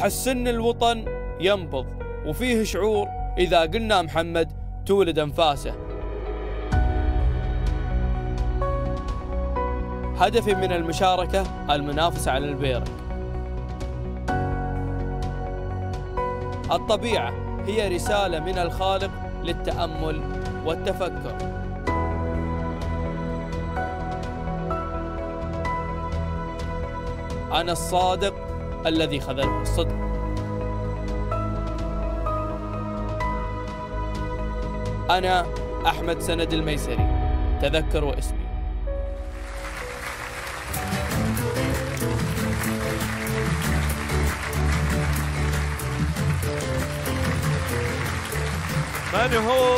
أحس أن الوطن ينبض وفيه شعور إذا قلنا محمد تولد أنفاسه هدفي من المشاركة المنافسة على البيرك الطبيعة هي رسالة من الخالق للتأمل والتفكر أنا الصادق الذي خذله الصدق أنا أحمد سند الميسري تذكروا اسمي من هو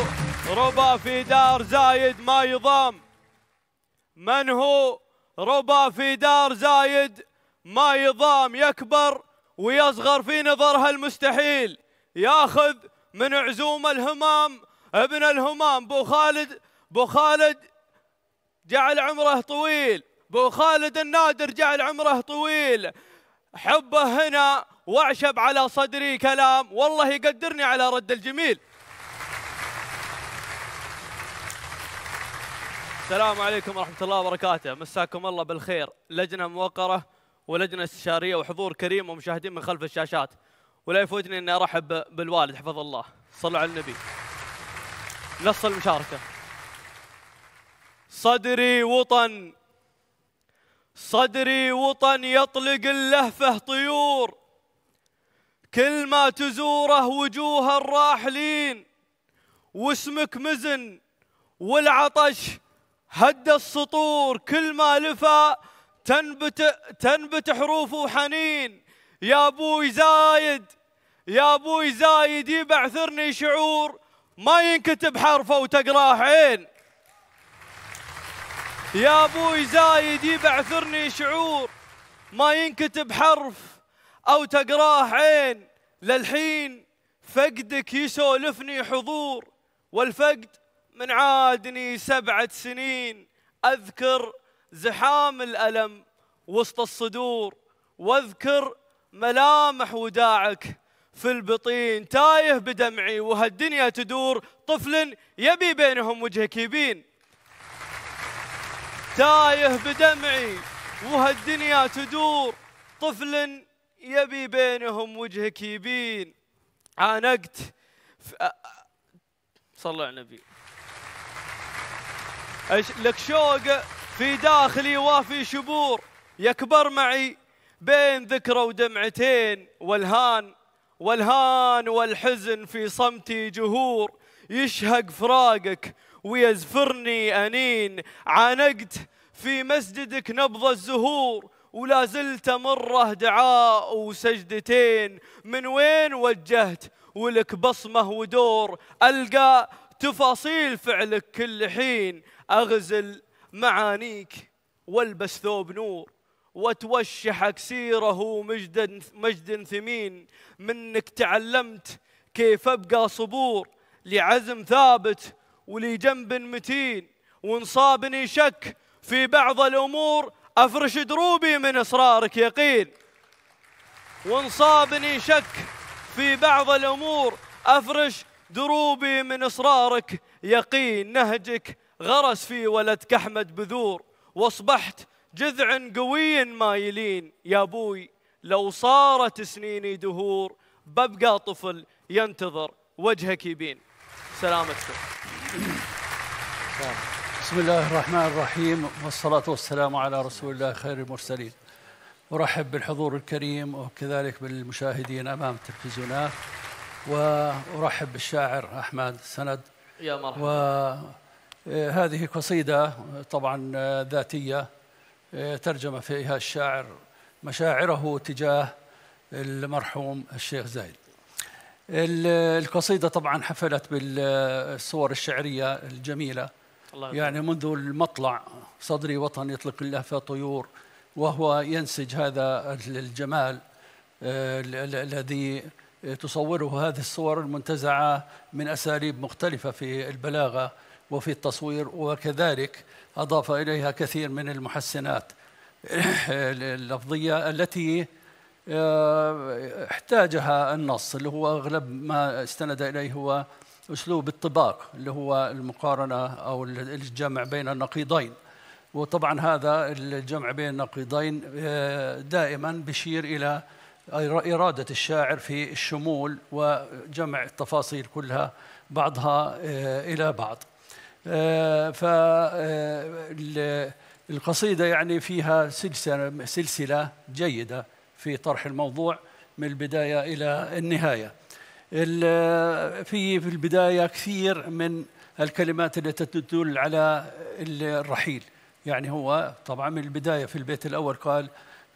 ربا في دار زايد ما يضام من هو ربا في دار زايد ما يضام يكبر ويصغر في نظرها المستحيل ياخذ من عزوم الهمام ابن الهمام بو خالد بو خالد جعل عمره طويل بو خالد النادر جعل عمره طويل حبه هنا واعشب على صدري كلام والله يقدرني على رد الجميل السلام عليكم ورحمة الله وبركاته مساكم الله بالخير لجنة موقرة ولجنة استشارية وحضور كريم ومشاهدين من خلف الشاشات ولا يفوتني أني أرحب بالوالد حفظ الله صلوا على النبي نص المشاركة صدري وطن صدري وطن يطلق اللهفة طيور كل ما تزوره وجوه الراحلين واسمك مزن والعطش هد السطور كل ما لفى تنبت تنبت حروف وحنين يا ابوي زايد يا ابوي زايد يبعثرني شعور ما ينكتب حرفه وتقراه عين يا ابوي زايد يبعثرني شعور ما ينكتب حرف او تقراه عين للحين فقدك يسولفني حضور والفقد من عادني سبعة سنين أذكر زحام الالم وسط الصدور واذكر ملامح وداعك في البطين تايه بدمعي وهالدنيا تدور طفل يبي بينهم وجهك يبين تايه بدمعي وهالدنيا تدور طفل يبي بينهم وجهك يبين عانقت صلى على النبي لك شوق في داخلي وافي شبور يكبر معي بين ذكرى ودمعتين والهان والهان والحزن في صمتي جهور يشهق فراقك ويزفرني أنين عانقت في مسجدك نبض الزهور ولا زلت مره دعاء وسجدتين من وين وجهت ولك بصمه ودور القى تفاصيل فعلك كل حين اغزل معانيك والبس ثوب نور وتوشحك سيره مجد مجد ثمين منك تعلمت كيف ابقى صبور لعزم ثابت ولجنب متين وان صابني شك في بعض الامور افرش دروبي من اصرارك يقين وان صابني شك في بعض الامور افرش دروبي من اصرارك يقين نهجك غرس في ولد كحمد بذور واصبحت جذع قوي مايلين يا ابوي لو صارت سنيني دهور ببقى طفل ينتظر وجهك يبين سلامتكم بسم الله الرحمن الرحيم والصلاة والسلام على رسول الله خير المرسلين أرحب بالحضور الكريم وكذلك بالمشاهدين أمام التلفزيونات وأرحب بالشاعر أحمد سند يا مرحبا آه، هذه قصيدة آه، طبعا آه، ذاتية ترجم فيها الشاعر مشاعره تجاه المرحوم الشيخ زايد القصيدة طبعا حفلت بالصور الشعرية الجميلة يعني منذ المطلع صدري وطن يطلق اللهفة طيور وهو ينسج هذا الجمال الذي تصوره هذه الصور المنتزعة من أساليب مختلفة في البلاغة وفي التصوير وكذلك أضاف إليها كثير من المحسنات اللفظية التي آه، احتاجها النص اللي هو أغلب ما استند إليه هو أسلوب الطباق اللي هو المقارنة أو الجمع بين النقيضين وطبعا هذا الجمع بين النقيضين آه، دائما بشير إلى إرادة الشاعر في الشمول وجمع التفاصيل كلها بعضها آه، إلى بعض آه، فالقصيدة آه، يعني فيها سلسلة, سلسلة جيدة في طرح الموضوع من البداية إلى النهاية في في البداية كثير من الكلمات التي تدل على الرحيل يعني هو طبعا من البداية في البيت الأول قال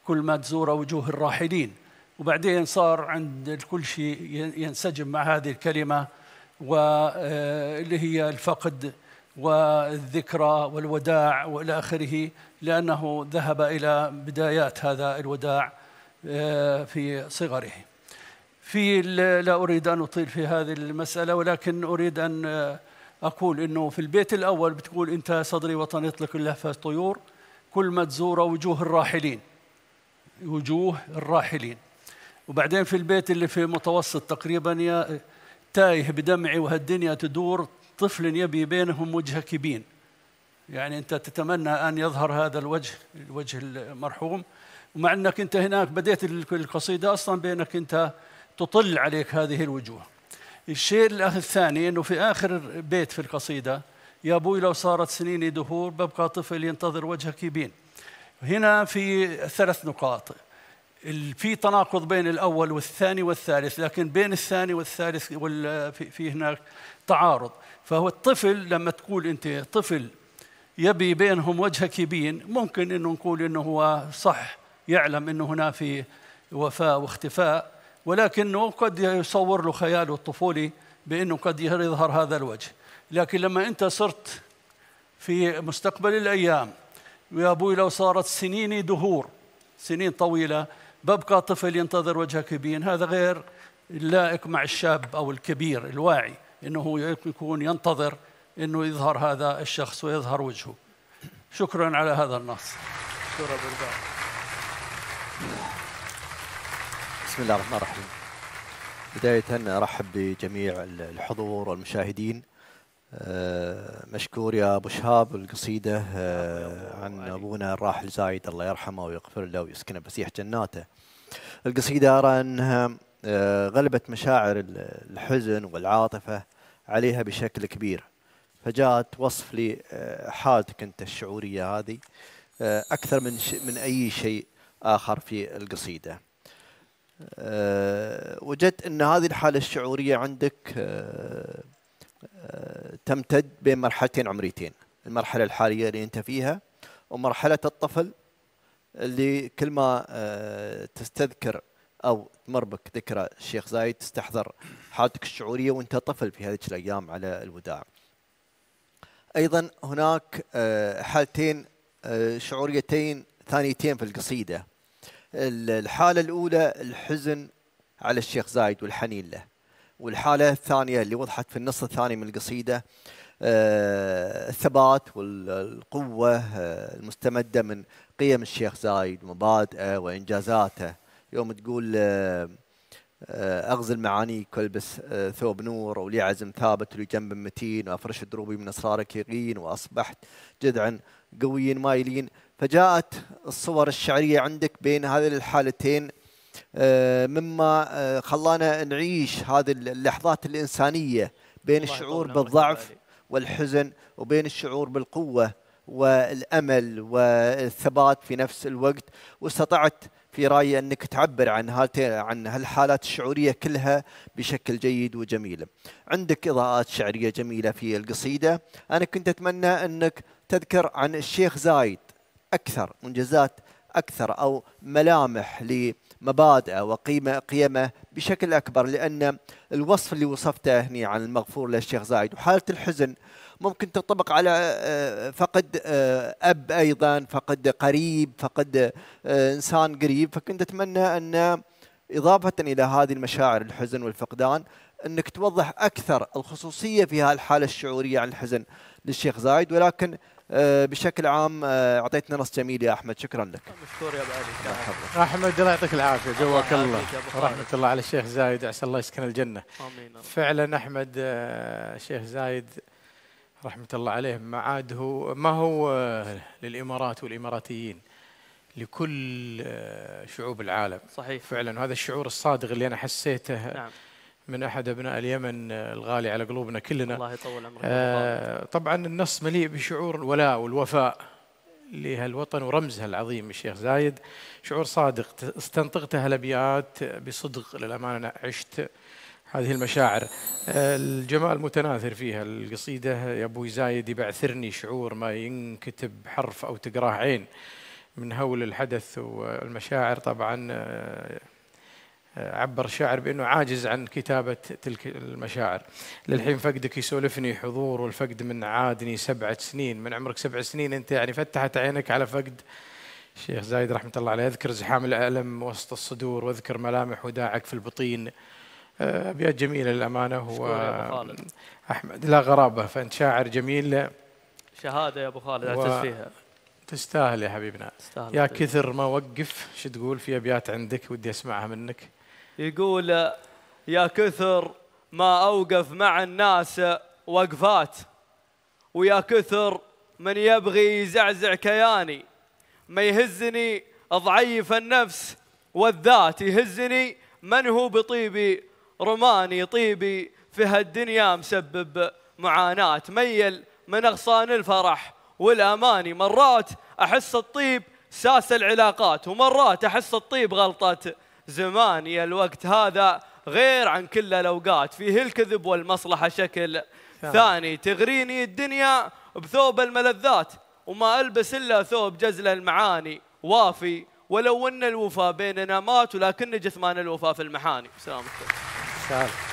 كل ما تزور وجوه الراحلين وبعدين صار عند كل شيء ينسجم مع هذه الكلمة واللي آه، هي الفقد والذكرى والوداع والى اخره لانه ذهب الى بدايات هذا الوداع آه، في صغره. في لا اريد ان اطيل في هذه المساله ولكن اريد ان آه، اقول انه في البيت الاول بتقول انت صدري وطن يطلق اللهفه الطيور كل ما تزور وجوه الراحلين وجوه الراحلين وبعدين في البيت اللي في متوسط تقريبا يا تايه بدمعي وهالدنيا تدور طفل يبي بينهم وجه كبين يعني أنت تتمنى أن يظهر هذا الوجه الوجه المرحوم ومع أنك أنت هناك بديت القصيدة أصلا بأنك أنت تطل عليك هذه الوجوه الشيء الثاني أنه في آخر بيت في القصيدة يا أبوي لو صارت سنيني دهور ببقى طفل ينتظر وجهك يبين هنا في ثلاث نقاط في تناقض بين الاول والثاني والثالث لكن بين الثاني والثالث في هناك تعارض فهو الطفل لما تقول انت طفل يبي بينهم وجه كبين ممكن انه نقول انه هو صح يعلم انه هنا في وفاء واختفاء ولكنه قد يصور له خياله الطفولي بانه قد يظهر هذا الوجه لكن لما انت صرت في مستقبل الايام يا ابوي لو صارت سنيني دهور سنين طويله ببقى طفل ينتظر وجه كبير هذا غير اللائق مع الشاب أو الكبير الواعي أنه يكون ينتظر أنه يظهر هذا الشخص ويظهر وجهه شكرا على هذا النص بسم الله الرحمن الرحيم بداية أرحب بجميع الحضور والمشاهدين آه، مشكور يا ابو شهاب القصيده آه، عن ابونا الراحل زايد الله يرحمه ويغفر له ويسكنه بسيح جناته. القصيده ارى انها آه، غلبت مشاعر الحزن والعاطفه عليها بشكل كبير. فجاءت وصف لحالتك انت الشعوريه هذه اكثر من من اي شيء اخر في القصيده. وجدت ان هذه الحاله الشعوريه عندك آه، تمتد بين مرحلتين عمريتين المرحله الحاليه اللي انت فيها ومرحله الطفل اللي كل ما آه، تستذكر او تمر بك ذكرى الشيخ زايد تستحضر حالتك الشعوريه وانت طفل في هذه الايام على الوداع. ايضا هناك آه، حالتين شعوريتين ثانيتين في القصيده. الحاله الاولى الحزن على الشيخ زايد والحنين له. والحاله الثانيه اللي وضحت في النص الثاني من القصيده آه، الثبات والقوه آه، المستمده من قيم الشيخ زايد ومبادئه وانجازاته يوم تقول آه، اغزل معانيك والبس ثوب نور ولي عزم ثابت ولي جنب متين وافرش دروبي من اسرارك يقين واصبحت جدعا قويا مايلين فجاءت الصور الشعريه عندك بين هذه الحالتين آه، مما آه، خلانا نعيش هذه اللحظات الإنسانية بين الشعور بالضعف والحزن وبين الشعور بالقوة والأمل والثبات في نفس الوقت واستطعت في رأيي أنك تعبر عن عن هالحالات الشعورية كلها بشكل جيد وجميل عندك إضاءات شعرية جميلة في القصيدة أنا كنت أتمنى أنك تذكر عن الشيخ زايد أكثر منجزات أكثر أو ملامح ل مبادئه وقيمه قيمه بشكل اكبر لان الوصف اللي وصفته هنا عن المغفور للشيخ زايد وحاله الحزن ممكن تنطبق على آه، فقد آه، اب ايضا فقد قريب فقد آه، انسان قريب فكنت اتمنى ان اضافه الى هذه المشاعر الحزن والفقدان انك توضح اكثر الخصوصيه في هالحاله الشعوريه عن الحزن للشيخ زايد ولكن آه، بشكل عام آه، اعطيتنا نص جميل يا احمد شكرا لك مشكور يا ابو علي احمد الله يعطيك العافيه جواك الله رحمه الله على الشيخ زايد عسى الله يسكن الجنه امين فعلا احمد آه، الشيخ زايد رحمه الله عليه ما عاد هو ما هو للامارات والاماراتيين لكل شعوب العالم صحيح فعلا وهذا الشعور الصادق اللي انا حسيته نعم من احد ابناء اليمن آه، الغالي على قلوبنا كلنا الله يطول عمرك آه طبعا النص مليء بشعور الولاء والوفاء لهالوطن ورمزها العظيم الشيخ زايد شعور صادق استنطقت هالابيات بصدق للامانه انا عشت هذه المشاعر آه، الجمال متناثر فيها القصيده يا ابوي زايد يبعثرني شعور ما ينكتب حرف او تقراه عين من هول الحدث والمشاعر طبعا آه، عبر شاعر بانه عاجز عن كتابه تلك المشاعر للحين فقدك يسولفني حضور والفقد من عادني سبعة سنين من عمرك سبع سنين انت يعني فتحت عينك على فقد الشيخ زايد رحمه الله عليه اذكر زحام الالم وسط الصدور واذكر ملامح وداعك في البطين آه، ابيات جميله للامانه هو احمد لا غرابه فانت شاعر جميل شهاده يا ابو خالد اعتز فيها تستاهل يا حبيبنا يا كثر ما وقف شو تقول في ابيات عندك ودي اسمعها منك يقول يا كثر ما أوقف مع الناس وقفات ويا كثر من يبغي يزعزع كياني ما يهزني ضعيف النفس والذات يهزني من هو بطيبي رماني طيبي في هالدنيا مسبب معاناة ميل من أغصان الفرح والأماني مرات أحس الطيب ساس العلاقات ومرات أحس الطيب غلطة زمان يا الوقت هذا غير عن كل الأوقات فيه الكذب والمصلحة شكل ثاني تغريني الدنيا بثوب الملذات وما ألبس إلا ثوب جزل المعاني وافي ولو أن الوفا بيننا مات ولكن جثمان الوفا في المحاني سلام